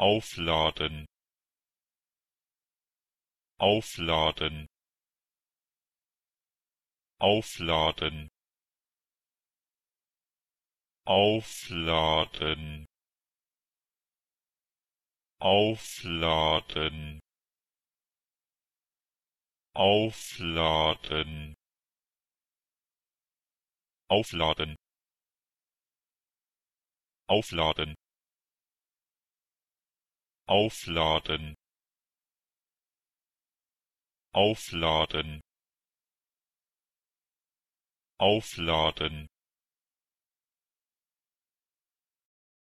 aufladen aufladen aufladen aufladen aufladen aufladen aufladen aufladen aufladen aufladen aufladen